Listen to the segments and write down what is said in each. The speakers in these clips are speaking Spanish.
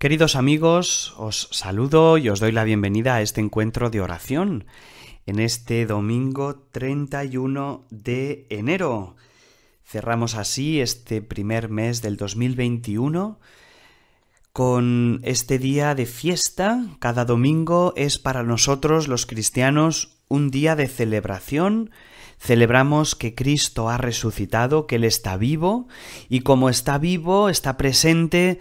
Queridos amigos, os saludo y os doy la bienvenida a este encuentro de oración en este domingo 31 de enero. Cerramos así este primer mes del 2021 con este día de fiesta. Cada domingo es para nosotros los cristianos un día de celebración. Celebramos que Cristo ha resucitado, que Él está vivo y como está vivo, está presente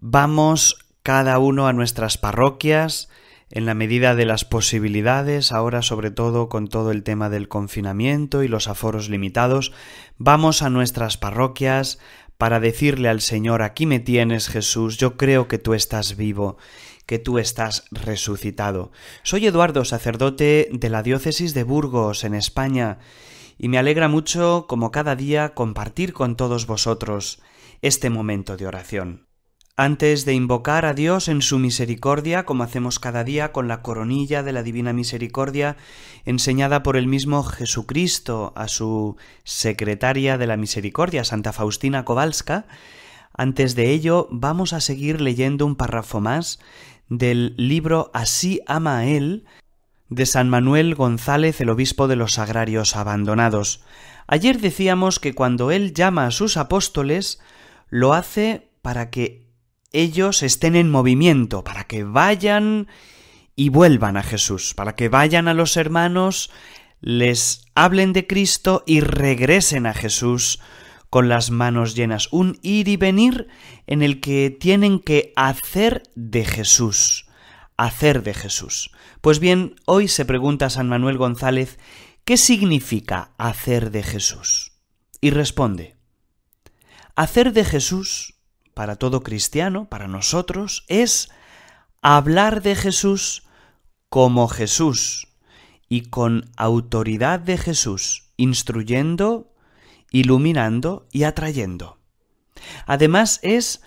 Vamos cada uno a nuestras parroquias en la medida de las posibilidades, ahora sobre todo con todo el tema del confinamiento y los aforos limitados, vamos a nuestras parroquias para decirle al Señor, aquí me tienes Jesús, yo creo que tú estás vivo, que tú estás resucitado. Soy Eduardo, sacerdote de la diócesis de Burgos, en España, y me alegra mucho, como cada día, compartir con todos vosotros este momento de oración. Antes de invocar a Dios en su misericordia, como hacemos cada día con la coronilla de la Divina Misericordia, enseñada por el mismo Jesucristo a su secretaria de la Misericordia, Santa Faustina Kowalska, antes de ello vamos a seguir leyendo un párrafo más del libro Así ama él de San Manuel González, el obispo de los Sagrarios Abandonados. Ayer decíamos que cuando él llama a sus apóstoles, lo hace para que ellos estén en movimiento, para que vayan y vuelvan a Jesús, para que vayan a los hermanos, les hablen de Cristo y regresen a Jesús con las manos llenas. Un ir y venir en el que tienen que hacer de Jesús, hacer de Jesús. Pues bien, hoy se pregunta San Manuel González, ¿qué significa hacer de Jesús? Y responde, hacer de Jesús para todo cristiano, para nosotros, es hablar de Jesús como Jesús y con autoridad de Jesús, instruyendo, iluminando y atrayendo. Además es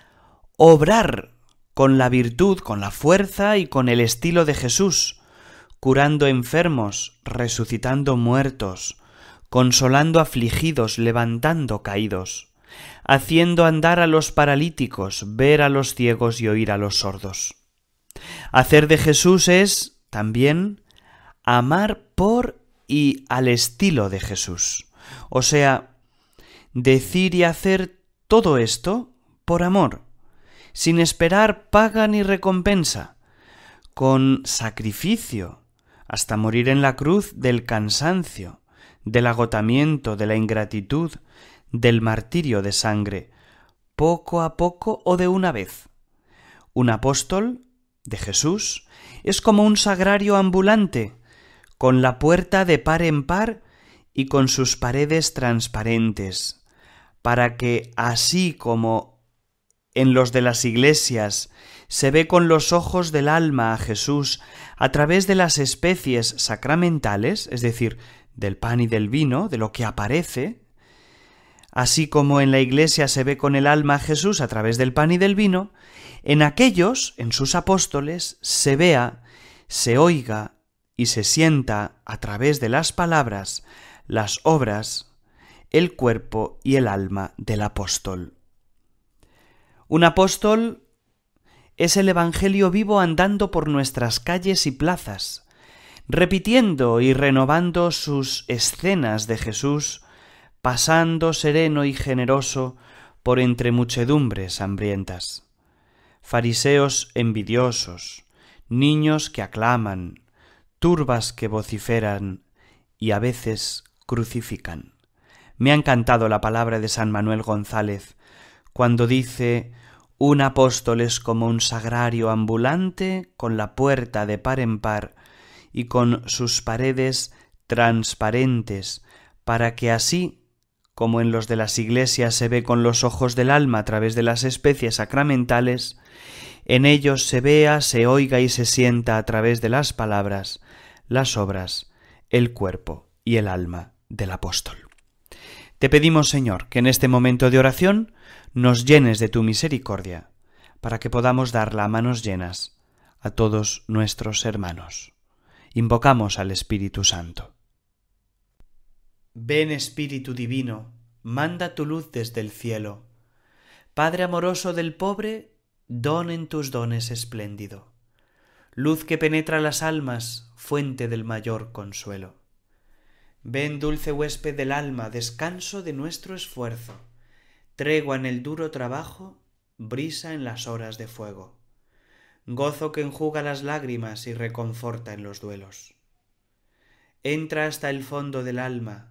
obrar con la virtud, con la fuerza y con el estilo de Jesús, curando enfermos, resucitando muertos, consolando afligidos, levantando caídos haciendo andar a los paralíticos, ver a los ciegos y oír a los sordos. Hacer de Jesús es, también, amar por y al estilo de Jesús. O sea, decir y hacer todo esto por amor, sin esperar paga ni recompensa, con sacrificio, hasta morir en la cruz del cansancio, del agotamiento, de la ingratitud, del martirio de sangre, poco a poco o de una vez. Un apóstol de Jesús es como un sagrario ambulante, con la puerta de par en par y con sus paredes transparentes, para que así como en los de las iglesias se ve con los ojos del alma a Jesús a través de las especies sacramentales, es decir, del pan y del vino, de lo que aparece, así como en la Iglesia se ve con el alma a Jesús a través del pan y del vino, en aquellos, en sus apóstoles, se vea, se oiga y se sienta a través de las palabras, las obras, el cuerpo y el alma del apóstol. Un apóstol es el Evangelio vivo andando por nuestras calles y plazas, repitiendo y renovando sus escenas de Jesús, pasando sereno y generoso por entre muchedumbres hambrientas. Fariseos envidiosos, niños que aclaman, turbas que vociferan y a veces crucifican. Me ha encantado la palabra de San Manuel González cuando dice un apóstol es como un sagrario ambulante con la puerta de par en par y con sus paredes transparentes para que así como en los de las iglesias se ve con los ojos del alma a través de las especies sacramentales, en ellos se vea, se oiga y se sienta a través de las palabras, las obras, el cuerpo y el alma del apóstol. Te pedimos, Señor, que en este momento de oración nos llenes de tu misericordia, para que podamos darla a manos llenas a todos nuestros hermanos. Invocamos al Espíritu Santo. Ven Espíritu Divino, manda tu luz desde el cielo. Padre amoroso del pobre, don en tus dones espléndido. Luz que penetra las almas, fuente del mayor consuelo. Ven dulce huésped del alma, descanso de nuestro esfuerzo, tregua en el duro trabajo, brisa en las horas de fuego, gozo que enjuga las lágrimas y reconforta en los duelos. Entra hasta el fondo del alma,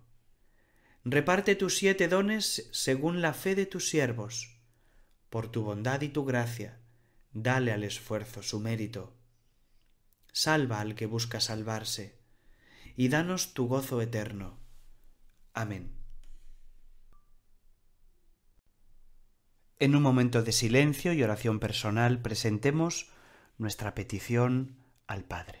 Reparte tus siete dones según la fe de tus siervos. Por tu bondad y tu gracia, dale al esfuerzo su mérito. Salva al que busca salvarse, y danos tu gozo eterno. Amén. En un momento de silencio y oración personal presentemos nuestra petición al Padre.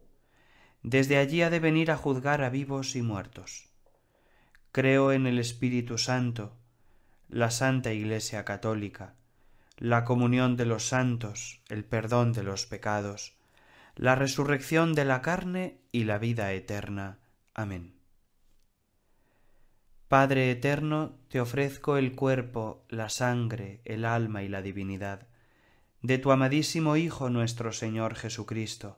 desde allí ha de venir a juzgar a vivos y muertos. Creo en el Espíritu Santo, la Santa Iglesia Católica, la comunión de los santos, el perdón de los pecados, la resurrección de la carne y la vida eterna. Amén. Padre eterno, te ofrezco el cuerpo, la sangre, el alma y la divinidad de tu amadísimo Hijo nuestro Señor Jesucristo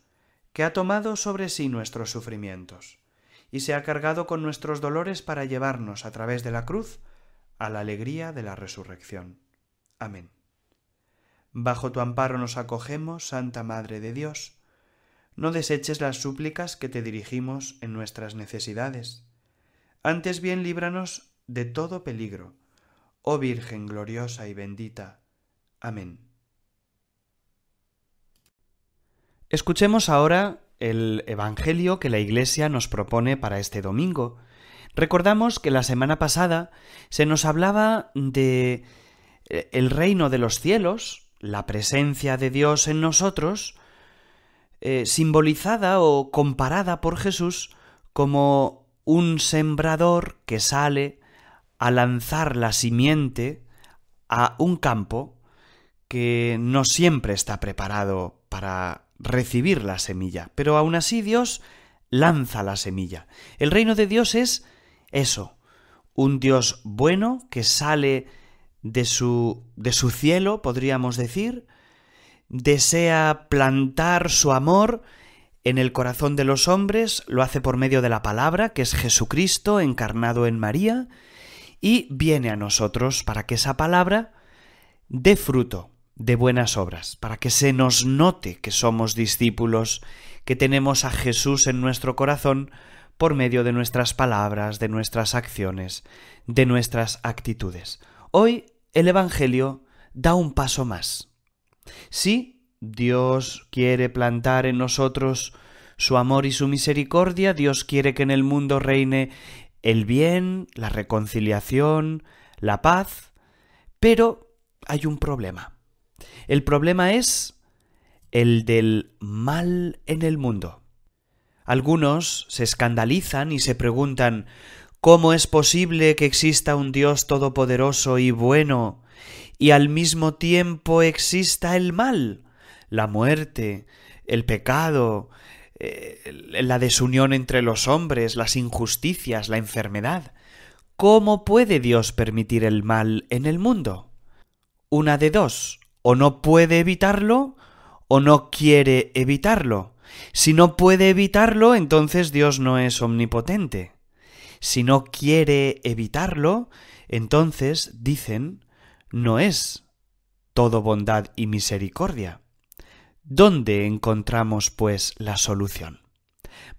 que ha tomado sobre sí nuestros sufrimientos, y se ha cargado con nuestros dolores para llevarnos a través de la cruz a la alegría de la resurrección. Amén. Bajo tu amparo nos acogemos, Santa Madre de Dios. No deseches las súplicas que te dirigimos en nuestras necesidades. Antes bien líbranos de todo peligro. Oh Virgen gloriosa y bendita. Amén. Escuchemos ahora el Evangelio que la Iglesia nos propone para este domingo. Recordamos que la semana pasada se nos hablaba de eh, el reino de los cielos, la presencia de Dios en nosotros, eh, simbolizada o comparada por Jesús como un sembrador que sale a lanzar la simiente a un campo que no siempre está preparado para recibir la semilla, pero aún así Dios lanza la semilla. El reino de Dios es eso, un Dios bueno que sale de su de su cielo, podríamos decir, desea plantar su amor en el corazón de los hombres, lo hace por medio de la palabra, que es Jesucristo encarnado en María, y viene a nosotros para que esa palabra dé fruto, de buenas obras, para que se nos note que somos discípulos, que tenemos a Jesús en nuestro corazón por medio de nuestras palabras, de nuestras acciones, de nuestras actitudes. Hoy el Evangelio da un paso más. Sí, Dios quiere plantar en nosotros su amor y su misericordia, Dios quiere que en el mundo reine el bien, la reconciliación, la paz, pero hay un problema. El problema es el del mal en el mundo. Algunos se escandalizan y se preguntan ¿Cómo es posible que exista un Dios todopoderoso y bueno y al mismo tiempo exista el mal, la muerte, el pecado, eh, la desunión entre los hombres, las injusticias, la enfermedad. ¿Cómo puede Dios permitir el mal en el mundo? Una de dos o no puede evitarlo o no quiere evitarlo. Si no puede evitarlo, entonces Dios no es omnipotente. Si no quiere evitarlo, entonces, dicen, no es todo bondad y misericordia. ¿Dónde encontramos, pues, la solución?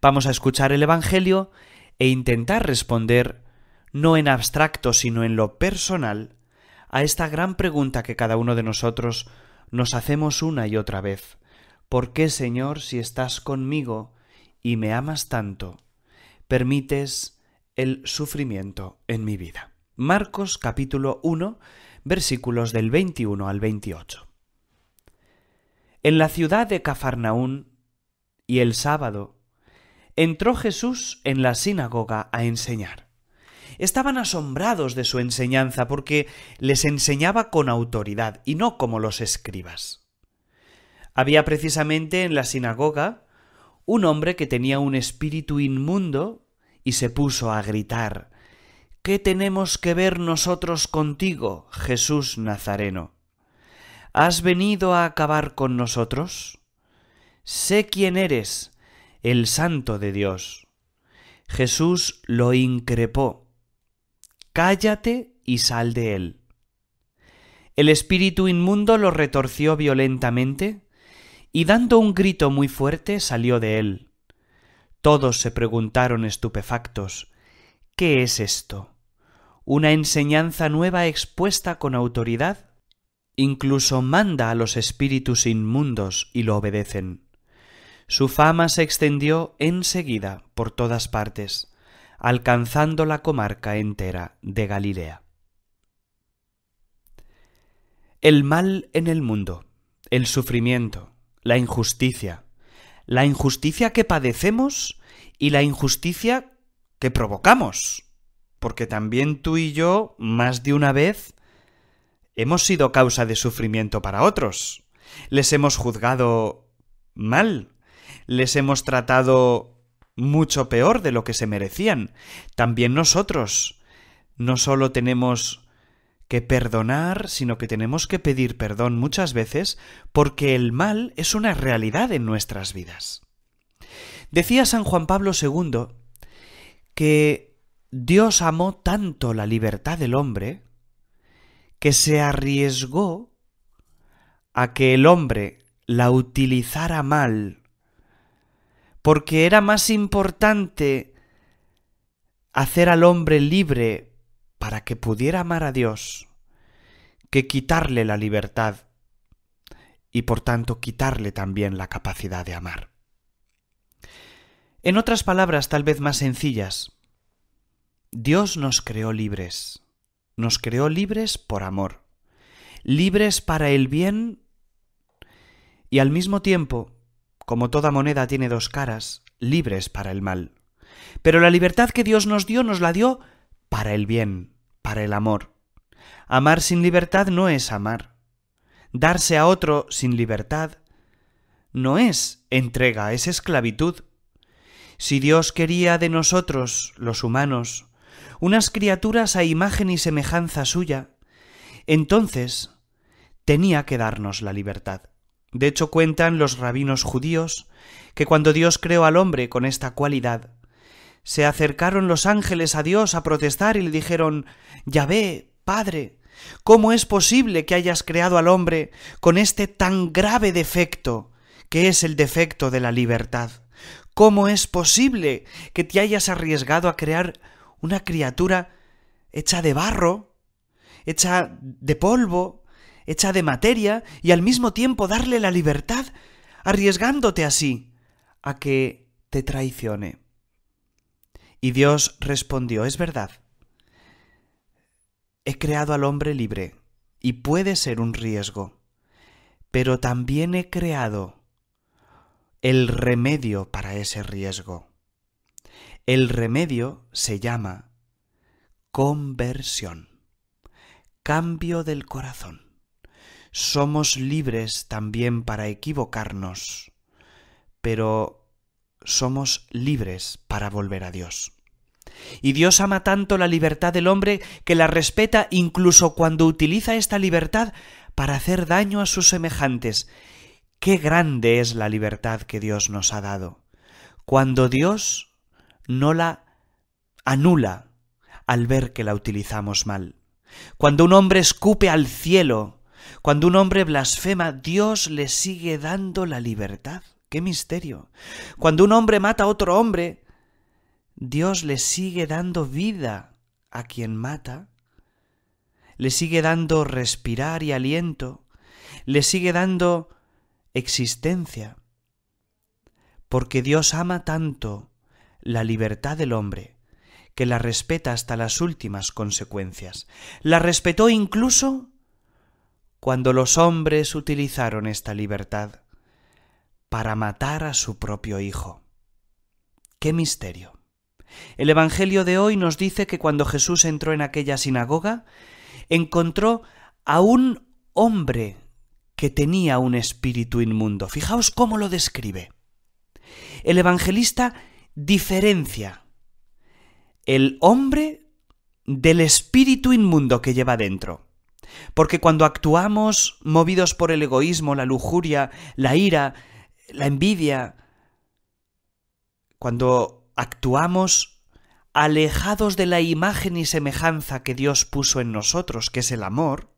Vamos a escuchar el Evangelio e intentar responder, no en abstracto, sino en lo personal, a esta gran pregunta que cada uno de nosotros nos hacemos una y otra vez. ¿Por qué, Señor, si estás conmigo y me amas tanto, permites el sufrimiento en mi vida? Marcos capítulo 1, versículos del 21 al 28. En la ciudad de Cafarnaún, y el sábado, entró Jesús en la sinagoga a enseñar estaban asombrados de su enseñanza porque les enseñaba con autoridad y no como los escribas. Había precisamente en la sinagoga un hombre que tenía un espíritu inmundo y se puso a gritar ¿Qué tenemos que ver nosotros contigo, Jesús Nazareno? ¿Has venido a acabar con nosotros? Sé quién eres, el santo de Dios. Jesús lo increpó Cállate y sal de él. El espíritu inmundo lo retorció violentamente y dando un grito muy fuerte salió de él. Todos se preguntaron estupefactos, ¿qué es esto? ¿Una enseñanza nueva expuesta con autoridad? Incluso manda a los espíritus inmundos y lo obedecen. Su fama se extendió enseguida por todas partes alcanzando la comarca entera de Galilea. El mal en el mundo, el sufrimiento, la injusticia, la injusticia que padecemos y la injusticia que provocamos, porque también tú y yo, más de una vez, hemos sido causa de sufrimiento para otros, les hemos juzgado mal, les hemos tratado mucho peor de lo que se merecían. También nosotros no solo tenemos que perdonar, sino que tenemos que pedir perdón muchas veces porque el mal es una realidad en nuestras vidas. Decía San Juan Pablo II que Dios amó tanto la libertad del hombre que se arriesgó a que el hombre la utilizara mal porque era más importante hacer al hombre libre para que pudiera amar a Dios que quitarle la libertad y por tanto quitarle también la capacidad de amar. En otras palabras tal vez más sencillas, Dios nos creó libres, nos creó libres por amor, libres para el bien y al mismo tiempo como toda moneda tiene dos caras, libres para el mal. Pero la libertad que Dios nos dio nos la dio para el bien, para el amor. Amar sin libertad no es amar. Darse a otro sin libertad no es entrega, es esclavitud. Si Dios quería de nosotros, los humanos, unas criaturas a imagen y semejanza suya, entonces tenía que darnos la libertad. De hecho, cuentan los rabinos judíos que cuando Dios creó al hombre con esta cualidad, se acercaron los ángeles a Dios a protestar y le dijeron, Yahvé, Padre, ¿cómo es posible que hayas creado al hombre con este tan grave defecto que es el defecto de la libertad? ¿Cómo es posible que te hayas arriesgado a crear una criatura hecha de barro, hecha de polvo, hecha de materia, y al mismo tiempo darle la libertad, arriesgándote así a que te traicione. Y Dios respondió, es verdad, he creado al hombre libre, y puede ser un riesgo, pero también he creado el remedio para ese riesgo. El remedio se llama conversión, cambio del corazón somos libres también para equivocarnos, pero somos libres para volver a Dios. Y Dios ama tanto la libertad del hombre que la respeta incluso cuando utiliza esta libertad para hacer daño a sus semejantes. Qué grande es la libertad que Dios nos ha dado. Cuando Dios no la anula al ver que la utilizamos mal. Cuando un hombre escupe al cielo cuando un hombre blasfema, Dios le sigue dando la libertad. ¡Qué misterio! Cuando un hombre mata a otro hombre, Dios le sigue dando vida a quien mata, le sigue dando respirar y aliento, le sigue dando existencia, porque Dios ama tanto la libertad del hombre que la respeta hasta las últimas consecuencias. La respetó incluso cuando los hombres utilizaron esta libertad para matar a su propio Hijo. ¡Qué misterio! El Evangelio de hoy nos dice que cuando Jesús entró en aquella sinagoga, encontró a un hombre que tenía un espíritu inmundo. Fijaos cómo lo describe. El evangelista diferencia el hombre del espíritu inmundo que lleva dentro. Porque cuando actuamos movidos por el egoísmo, la lujuria, la ira, la envidia, cuando actuamos alejados de la imagen y semejanza que Dios puso en nosotros, que es el amor,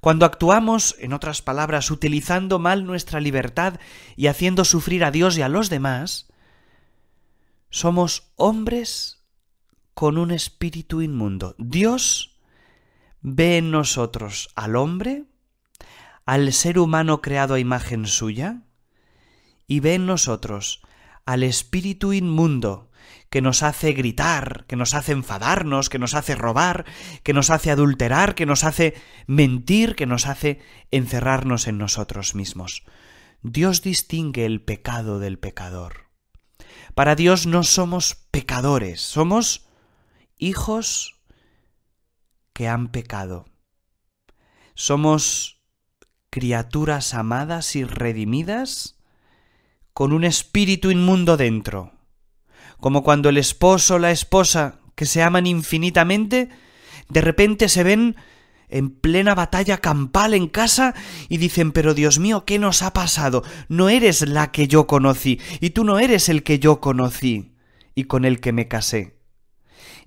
cuando actuamos, en otras palabras, utilizando mal nuestra libertad y haciendo sufrir a Dios y a los demás, somos hombres con un espíritu inmundo. Dios ve en nosotros al hombre, al ser humano creado a imagen suya, y ve en nosotros al espíritu inmundo que nos hace gritar, que nos hace enfadarnos, que nos hace robar, que nos hace adulterar, que nos hace mentir, que nos hace encerrarnos en nosotros mismos. Dios distingue el pecado del pecador. Para Dios no somos pecadores, somos hijos que han pecado. Somos criaturas amadas y redimidas con un espíritu inmundo dentro, como cuando el esposo o la esposa, que se aman infinitamente, de repente se ven en plena batalla campal en casa y dicen, pero Dios mío, ¿qué nos ha pasado? No eres la que yo conocí y tú no eres el que yo conocí y con el que me casé.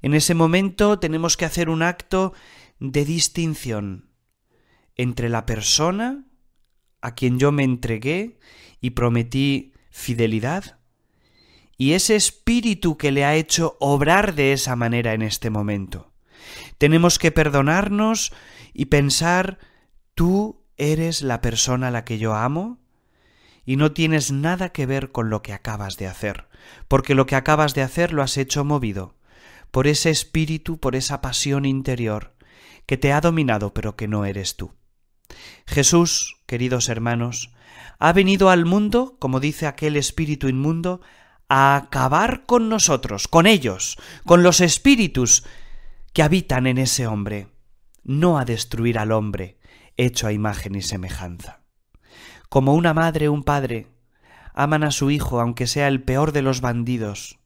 En ese momento tenemos que hacer un acto de distinción entre la persona a quien yo me entregué y prometí fidelidad y ese espíritu que le ha hecho obrar de esa manera en este momento. Tenemos que perdonarnos y pensar, tú eres la persona a la que yo amo y no tienes nada que ver con lo que acabas de hacer, porque lo que acabas de hacer lo has hecho movido por ese espíritu, por esa pasión interior que te ha dominado pero que no eres tú. Jesús, queridos hermanos, ha venido al mundo, como dice aquel espíritu inmundo, a acabar con nosotros, con ellos, con los espíritus que habitan en ese hombre, no a destruir al hombre, hecho a imagen y semejanza. Como una madre, un padre, aman a su hijo, aunque sea el peor de los bandidos,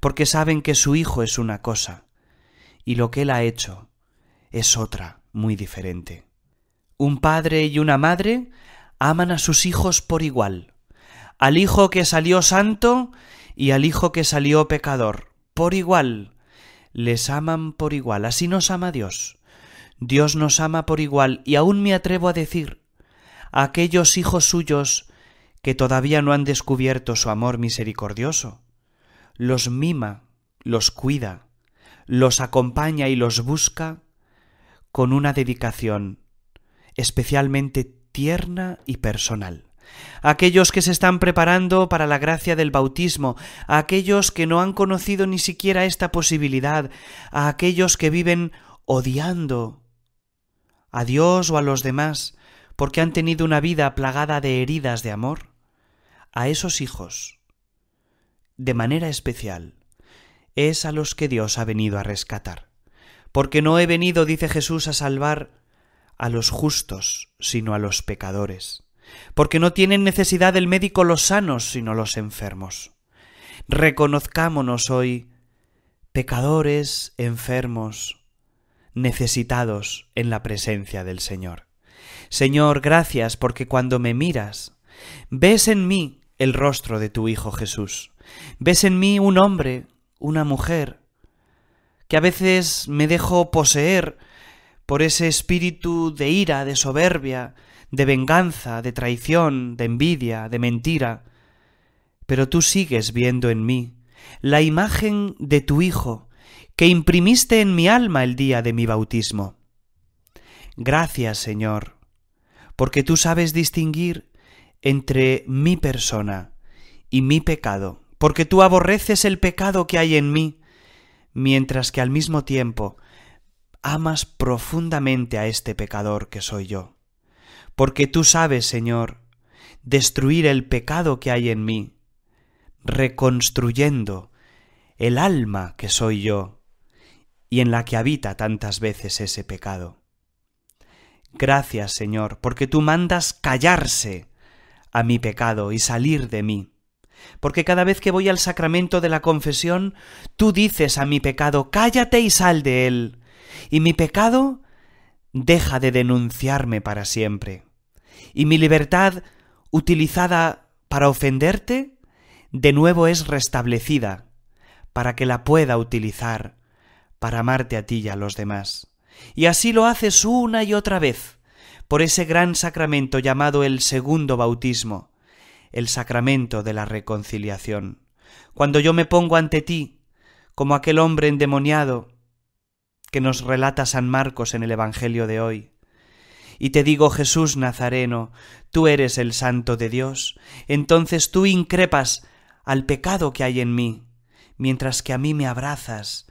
porque saben que su hijo es una cosa y lo que él ha hecho es otra muy diferente. Un padre y una madre aman a sus hijos por igual, al hijo que salió santo y al hijo que salió pecador, por igual. Les aman por igual, así nos ama Dios. Dios nos ama por igual y aún me atrevo a decir, aquellos hijos suyos que todavía no han descubierto su amor misericordioso los mima, los cuida, los acompaña y los busca con una dedicación especialmente tierna y personal. A aquellos que se están preparando para la gracia del bautismo, a aquellos que no han conocido ni siquiera esta posibilidad, a aquellos que viven odiando a Dios o a los demás porque han tenido una vida plagada de heridas de amor, a esos hijos de manera especial, es a los que Dios ha venido a rescatar. Porque no he venido, dice Jesús, a salvar a los justos, sino a los pecadores. Porque no tienen necesidad del médico los sanos, sino los enfermos. Reconozcámonos hoy pecadores, enfermos, necesitados en la presencia del Señor. Señor, gracias porque cuando me miras, ves en mí el rostro de tu Hijo Jesús. Ves en mí un hombre, una mujer, que a veces me dejo poseer por ese espíritu de ira, de soberbia, de venganza, de traición, de envidia, de mentira. Pero tú sigues viendo en mí la imagen de tu Hijo, que imprimiste en mi alma el día de mi bautismo. Gracias, Señor, porque tú sabes distinguir entre mi persona y mi pecado porque tú aborreces el pecado que hay en mí, mientras que al mismo tiempo amas profundamente a este pecador que soy yo. Porque tú sabes, Señor, destruir el pecado que hay en mí, reconstruyendo el alma que soy yo y en la que habita tantas veces ese pecado. Gracias, Señor, porque tú mandas callarse a mi pecado y salir de mí porque cada vez que voy al sacramento de la confesión, tú dices a mi pecado, cállate y sal de él, y mi pecado deja de denunciarme para siempre, y mi libertad, utilizada para ofenderte, de nuevo es restablecida, para que la pueda utilizar para amarte a ti y a los demás. Y así lo haces una y otra vez, por ese gran sacramento llamado el segundo bautismo, el sacramento de la reconciliación. Cuando yo me pongo ante ti, como aquel hombre endemoniado que nos relata San Marcos en el Evangelio de hoy, y te digo Jesús Nazareno, tú eres el santo de Dios, entonces tú increpas al pecado que hay en mí, mientras que a mí me abrazas,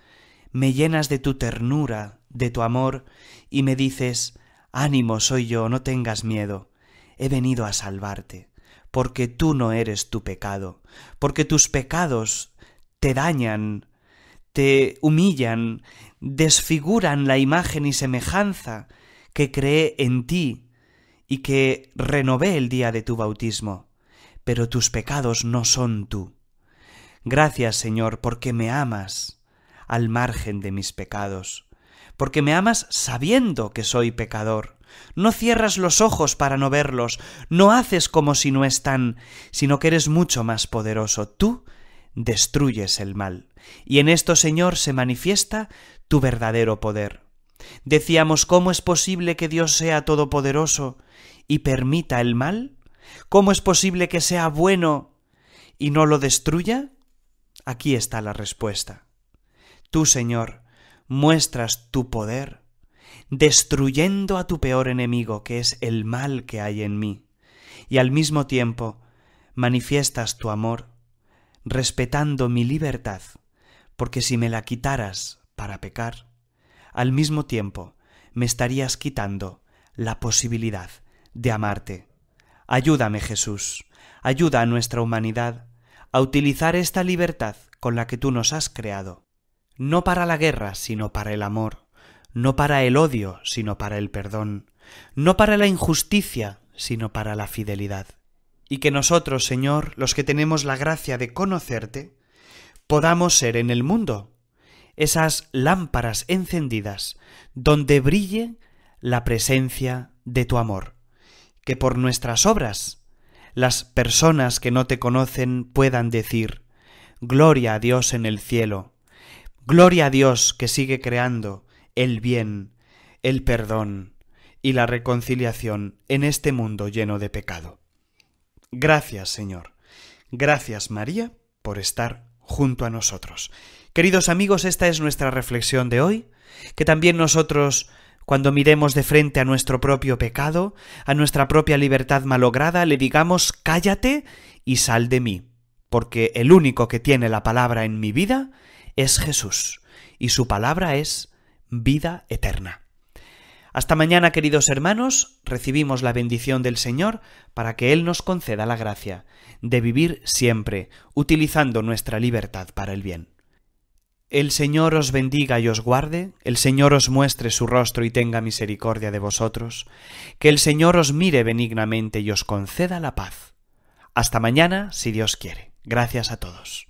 me llenas de tu ternura, de tu amor, y me dices, ánimo soy yo, no tengas miedo, he venido a salvarte porque tú no eres tu pecado, porque tus pecados te dañan, te humillan, desfiguran la imagen y semejanza que creé en ti y que renové el día de tu bautismo. Pero tus pecados no son tú. Gracias, Señor, porque me amas al margen de mis pecados, porque me amas sabiendo que soy pecador, no cierras los ojos para no verlos, no haces como si no están, sino que eres mucho más poderoso. Tú destruyes el mal. Y en esto, Señor, se manifiesta tu verdadero poder. Decíamos, ¿cómo es posible que Dios sea todopoderoso y permita el mal? ¿Cómo es posible que sea bueno y no lo destruya? Aquí está la respuesta. Tú, Señor, muestras tu poder destruyendo a tu peor enemigo, que es el mal que hay en mí, y al mismo tiempo manifiestas tu amor, respetando mi libertad, porque si me la quitaras para pecar, al mismo tiempo me estarías quitando la posibilidad de amarte. Ayúdame Jesús, ayuda a nuestra humanidad a utilizar esta libertad con la que tú nos has creado, no para la guerra, sino para el amor no para el odio, sino para el perdón, no para la injusticia, sino para la fidelidad. Y que nosotros, Señor, los que tenemos la gracia de conocerte, podamos ser en el mundo esas lámparas encendidas donde brille la presencia de tu amor, que por nuestras obras las personas que no te conocen puedan decir, Gloria a Dios en el cielo, Gloria a Dios que sigue creando, el bien, el perdón y la reconciliación en este mundo lleno de pecado. Gracias, Señor. Gracias, María, por estar junto a nosotros. Queridos amigos, esta es nuestra reflexión de hoy, que también nosotros cuando miremos de frente a nuestro propio pecado, a nuestra propia libertad malograda, le digamos cállate y sal de mí, porque el único que tiene la palabra en mi vida es Jesús, y su palabra es vida eterna. Hasta mañana, queridos hermanos, recibimos la bendición del Señor para que Él nos conceda la gracia de vivir siempre, utilizando nuestra libertad para el bien. El Señor os bendiga y os guarde, el Señor os muestre su rostro y tenga misericordia de vosotros, que el Señor os mire benignamente y os conceda la paz. Hasta mañana, si Dios quiere. Gracias a todos.